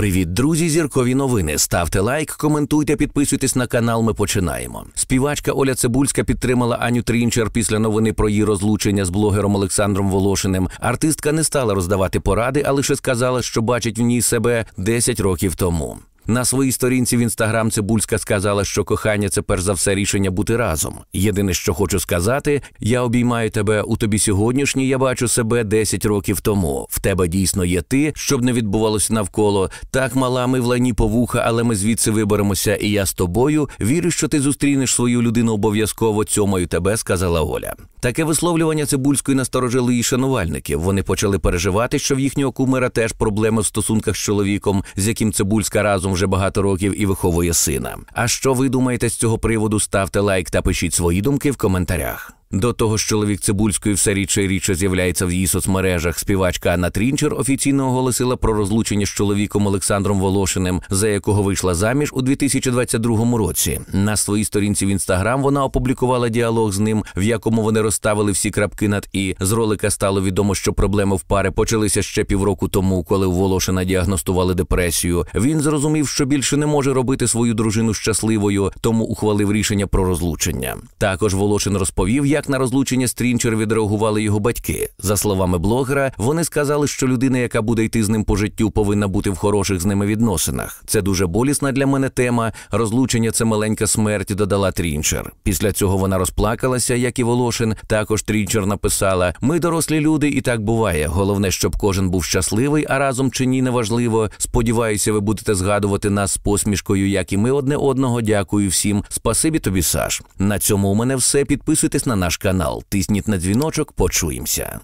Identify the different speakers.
Speaker 1: Привіт, друзі! Зіркові новини. Ставте лайк, коментуйте, підписуйтесь на канал. Ми починаємо. Співачка Оля Цибульська підтримала Аню Трінчер після новини про її розлучення з блогером Олександром Волошиним. Артистка не стала роздавати поради, а лише сказала, що бачить в ній себе 10 років тому. На своїй сторінці в інстаграм Цибульська сказала, що кохання це перш за все рішення бути разом. Єдине, що хочу сказати, я обіймаю тебе у тобі сьогоднішній. Я бачу себе 10 років тому. В тебе дійсно є ти, щоб не відбувалося навколо. Так мала ми в лані повуха, але ми звідси виберемося, і я з тобою. Вірю, що ти зустрінеш свою людину обов'язково цьому тебе, сказала Оля. Таке висловлювання Цибульської насторожили і шанувальників. Вони почали переживати, що в їхнього кумира теж проблеми в стосунках з чоловіком, з яким Цибульська разом вже багато років і виховує сина. А що ви думаєте з цього приводу? Ставте лайк та пишіть свої думки в коментарях. До того ж, чоловік Цибульської все рідше і рідше з'являється в її соцмережах. Співачка Анна Трінчер офіційно оголосила про розлучення з чоловіком Олександром Волошиним, за якого вийшла заміж у 2022 році. На своїй сторінці в інстаграм вона опублікувала діалог з ним, в якому вони розставили всі крапки над і з ролика стало відомо, що проблеми в пари почалися ще півроку тому, коли у Волошина діагностували депресію. Він зрозумів, що більше не може робити свою дружину щасливою, тому ухвалив рішення про розлучення. Також Волошин розповів, як як на розлучення стрінчер відреагували його батьки. За словами блогера, вони сказали, що людина, яка буде йти з ним по життю, повинна бути в хороших з ними відносинах. Це дуже болісна для мене тема. Розлучення це маленька смерть, додала Трінчер. Після цього вона розплакалася, як і Волошин. Також Трінчер написала: Ми дорослі люди, і так буває. Головне, щоб кожен був щасливий, а разом чи ні, неважливо. Сподіваюся, ви будете згадувати нас з посмішкою, як і ми одне одного. Дякую всім. Спасибі тобі, Саш. На цьому у мене все. Підписуйтесь на наш наш канал. Тисніть на дзвіночок, почуємося.